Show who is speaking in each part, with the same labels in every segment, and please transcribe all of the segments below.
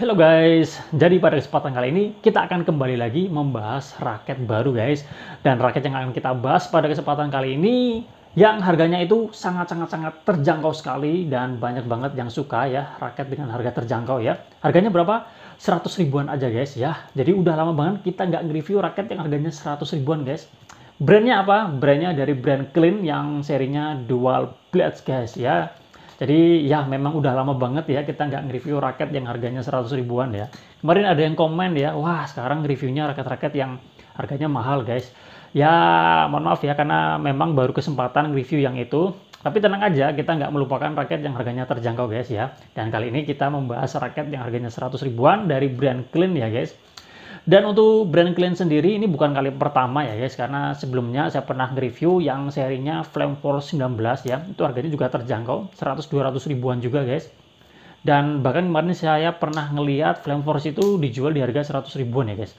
Speaker 1: Halo guys, jadi pada kesempatan kali ini kita akan kembali lagi membahas raket baru guys. Dan raket yang akan kita bahas pada kesempatan kali ini yang harganya itu sangat-sangat-sangat terjangkau sekali dan banyak banget yang suka ya raket dengan harga terjangkau ya. Harganya berapa? 100 ribuan aja guys ya. Jadi udah lama banget kita nggak nge-review raket yang harganya 100 ribuan guys. Brandnya apa? Brandnya dari brand Clean yang serinya Dual Blades guys ya jadi ya memang udah lama banget ya kita nggak nge-review raket yang harganya 100 ribuan ya. Kemarin ada yang komen ya, wah sekarang reviewnya raket-raket yang harganya mahal guys. Ya mohon maaf ya karena memang baru kesempatan review yang itu. Tapi tenang aja, kita nggak melupakan raket yang harganya terjangkau guys ya. Dan kali ini kita membahas raket yang harganya 100 ribuan dari brand Clean ya guys. Dan untuk brand clean sendiri ini bukan kali pertama ya guys karena sebelumnya saya pernah nge review yang serinya Flame Force 19 ya. Itu harganya juga terjangkau 100-200 ribuan juga guys. Dan bahkan kemarin saya pernah ngeliat Flame Force itu dijual di harga 100 ribuan ya guys.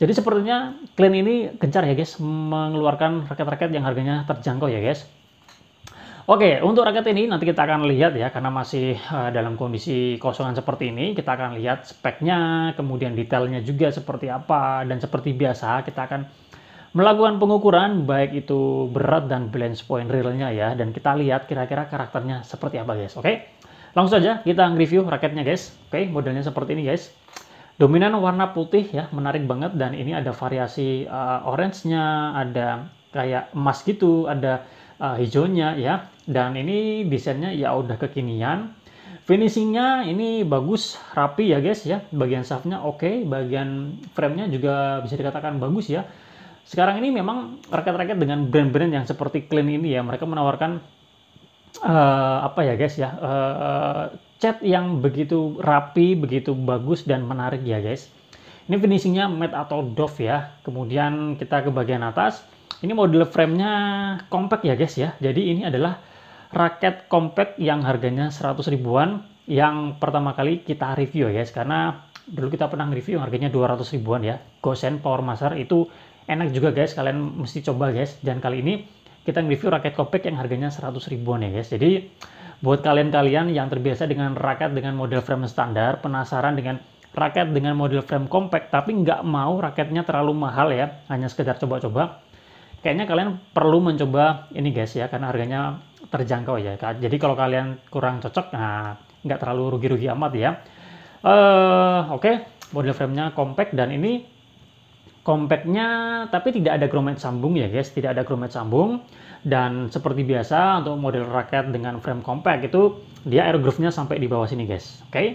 Speaker 1: Jadi sepertinya Clean ini gencar ya guys mengeluarkan raket-raket yang harganya terjangkau ya guys. Oke, untuk raket ini nanti kita akan lihat ya, karena masih eh, dalam kondisi kosongan seperti ini, kita akan lihat speknya, kemudian detailnya juga seperti apa, dan seperti biasa kita akan melakukan pengukuran, baik itu berat dan balance point realnya ya, dan kita lihat kira-kira karakternya seperti apa guys, oke? Langsung saja kita review raketnya guys, oke, modelnya seperti ini guys. Dominan warna putih ya, menarik banget, dan ini ada variasi uh, orange-nya, ada kayak emas gitu, ada uh, hijaunya ya. Dan ini desainnya ya udah kekinian. Finishingnya ini bagus, rapi ya guys ya. Bagian shaftnya oke, okay. bagian framenya juga bisa dikatakan bagus ya. Sekarang ini memang rakyat-rakyat dengan brand-brand yang seperti Clean ini ya, mereka menawarkan uh, apa ya guys ya, uh, cat yang begitu rapi, begitu bagus dan menarik ya guys. Ini finishingnya matte atau doff ya. Kemudian kita ke bagian atas ini model framenya compact ya guys ya. Jadi ini adalah raket compact yang harganya 100 ribuan yang pertama kali kita review ya guys karena dulu kita pernah review yang harganya 200 ribuan ya. Gosen Power Master itu enak juga guys, kalian mesti coba guys. Dan kali ini kita review raket compact yang harganya 100 ribuan ya guys. Jadi buat kalian-kalian yang terbiasa dengan raket dengan model frame standar, penasaran dengan raket dengan model frame compact tapi nggak mau raketnya terlalu mahal ya, hanya sekedar coba-coba, kayaknya kalian perlu mencoba ini guys ya karena harganya terjangkau ya jadi kalau kalian kurang cocok nah nggak terlalu rugi-rugi amat ya uh, oke okay. model framenya compact dan ini compactnya tapi tidak ada grommet sambung ya guys tidak ada grommet sambung dan seperti biasa untuk model raket dengan frame compact itu dia air groove nya sampai di bawah sini guys oke okay?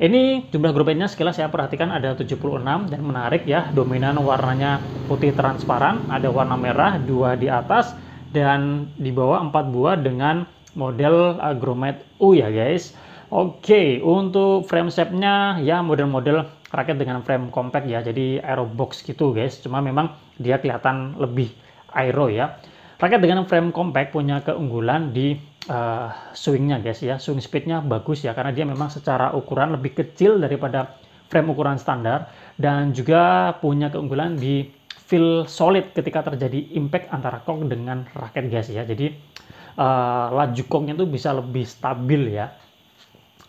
Speaker 1: Ini jumlah grup sekilas saya perhatikan ada 76 dan menarik ya, dominan warnanya putih transparan, ada warna merah, dua di atas, dan di bawah 4 buah dengan model agromet eh, U ya guys. Oke, untuk frame shape-nya ya model-model raket dengan frame compact ya, jadi aerobox gitu guys. Cuma memang dia kelihatan lebih aero ya. Raket dengan frame compact punya keunggulan di uh, swingnya guys ya. Swing speednya bagus ya karena dia memang secara ukuran lebih kecil daripada frame ukuran standar dan juga punya keunggulan di feel solid ketika terjadi impact antara kong dengan raket guys ya. Jadi uh, laju kongnya tuh bisa lebih stabil ya.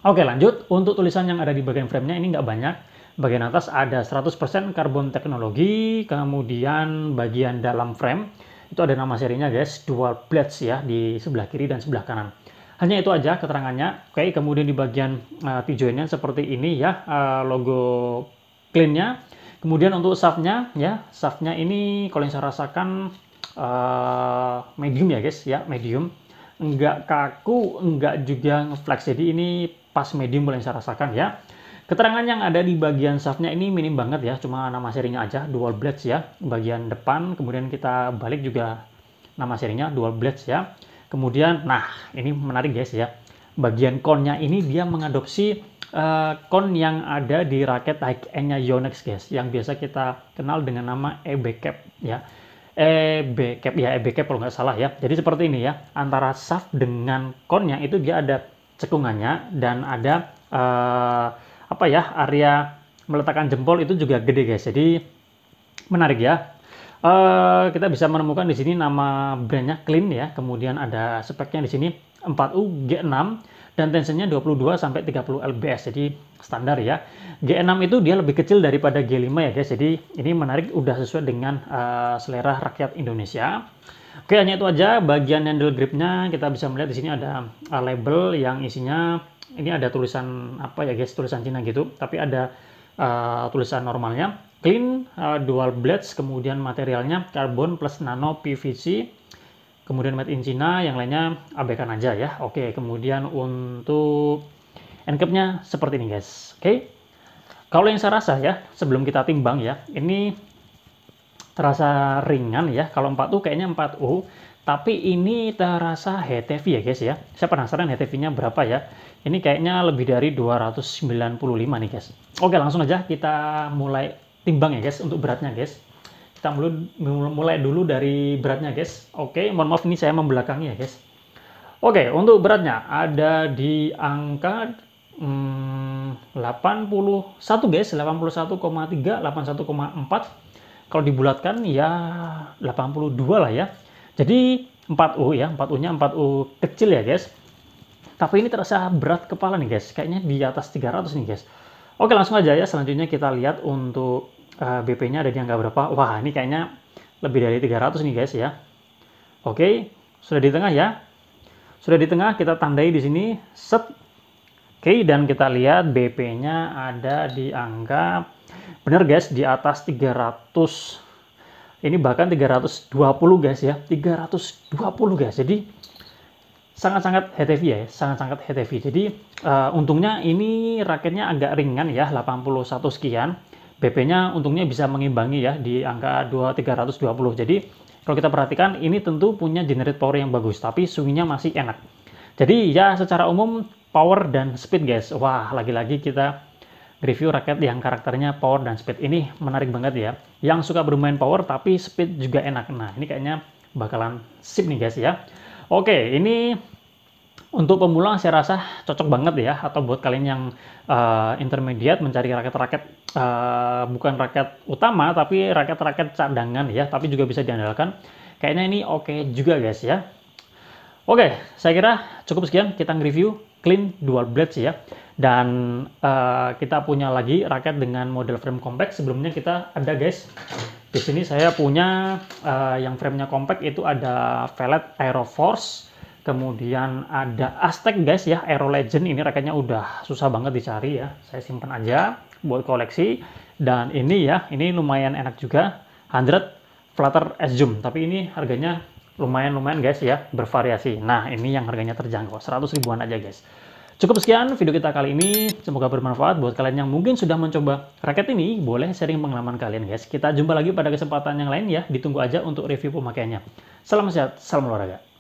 Speaker 1: Oke lanjut, untuk tulisan yang ada di bagian framenya ini nggak banyak. Bagian atas ada 100% karbon teknologi, kemudian bagian dalam frame itu ada nama serinya guys, dual blades ya di sebelah kiri dan sebelah kanan. Hanya itu aja keterangannya. Oke, kemudian di bagian uh, eh, tijoinnya seperti ini ya, uh, logo cleannya Kemudian untuk shaftnya ya, shaftnya ini kalau yang saya rasakan uh, medium ya guys, ya medium. Enggak kaku, enggak juga ngeflex. Jadi ini pas medium boleh saya rasakan ya. Keterangan yang ada di bagian shaftnya ini minim banget ya, cuma nama serinya aja, dual blades ya. Bagian depan, kemudian kita balik juga nama serinya dual blades ya. Kemudian, nah ini menarik guys ya, bagian konnya ini dia mengadopsi uh, yang ada di raket high end-nya Yonex guys, yang biasa kita kenal dengan nama EB Cap ya. EB Cap ya EB Cap kalau nggak salah ya. Jadi seperti ini ya, antara shaft dengan konnya itu dia ada cekungannya dan ada uh, apa ya area meletakkan jempol itu juga gede guys. Jadi menarik ya. Uh, kita bisa menemukan di sini nama brandnya Clean ya. Kemudian ada speknya di sini 4U G6 dan tensinya 22 sampai 30 lbs jadi standar ya G6 itu dia lebih kecil daripada G5 ya guys jadi ini menarik udah sesuai dengan uh, selera rakyat Indonesia Oke hanya itu aja bagian handle gripnya kita bisa melihat di sini ada uh, label yang isinya ini ada tulisan apa ya guys tulisan Cina gitu tapi ada uh, tulisan normalnya clean uh, dual blades kemudian materialnya karbon plus nano PVC Kemudian made in China, yang lainnya abaikan aja ya. Oke, kemudian untuk encapnya seperti ini guys. Oke. Kalau yang saya rasa ya, sebelum kita timbang ya, ini terasa ringan ya. Kalau 4U kayaknya 4U, tapi ini terasa HTV ya guys ya. Saya penasaran HTV-nya berapa ya. Ini kayaknya lebih dari 295 nih guys. Oke langsung aja kita mulai timbang ya guys untuk beratnya guys. Kita mulai dulu dari beratnya guys. Oke, mohon maaf ini saya membelakangi ya guys. Oke, untuk beratnya ada di angka hmm, 81 guys, 81,3, 81,4. Kalau dibulatkan ya 82 lah ya. Jadi 4U ya, 4U-nya 4U kecil ya guys. Tapi ini terasa berat kepala nih guys, kayaknya di atas 300 nih guys. Oke langsung aja ya, selanjutnya kita lihat untuk uh, eh, BP-nya ada di angka berapa? Wah, ini kayaknya lebih dari 300 nih guys ya. Oke, sudah di tengah ya. Sudah di tengah, kita tandai di sini, set. Oke, dan kita lihat BP-nya ada di angka, benar guys, di atas 300. Ini bahkan 320 guys ya, 320 guys. Jadi, sangat-sangat HTV ya, sangat-sangat HTV. Jadi, uh, untungnya ini raketnya agak ringan ya, 81 sekian BP-nya untungnya bisa mengimbangi ya di angka 2320. Jadi kalau kita perhatikan ini tentu punya generate power yang bagus tapi swing-nya masih enak. Jadi ya secara umum power dan speed guys. Wah, lagi-lagi kita review raket yang karakternya power dan speed. Ini menarik banget ya. Yang suka bermain power tapi speed juga enak. Nah, ini kayaknya bakalan sip nih guys ya. Oke, ini untuk pemula saya rasa cocok banget ya atau buat kalian yang uh, intermediate mencari raket-raket uh, eh, bukan raket utama tapi raket-raket cadangan ya tapi juga bisa diandalkan kayaknya ini oke okay juga guys ya oke okay, saya kira cukup sekian kita nge-review clean dual blade ya dan uh, kita punya lagi raket dengan model frame compact sebelumnya kita ada guys di sini saya punya uh, yang framenya compact itu ada Velet Aeroforce Kemudian ada Aztec guys ya, Aero Legend ini rekannya udah susah banget dicari ya. Saya simpan aja buat koleksi. Dan ini ya, ini lumayan enak juga. 100 Flutter S Zoom, tapi ini harganya lumayan-lumayan guys ya, bervariasi. Nah, ini yang harganya terjangkau, 100 ribuan aja guys. Cukup sekian video kita kali ini. Semoga bermanfaat buat kalian yang mungkin sudah mencoba raket ini. Boleh sharing pengalaman kalian, guys. Kita jumpa lagi pada kesempatan yang lain ya. Ditunggu aja untuk review pemakaiannya. Salam sehat, salam olahraga.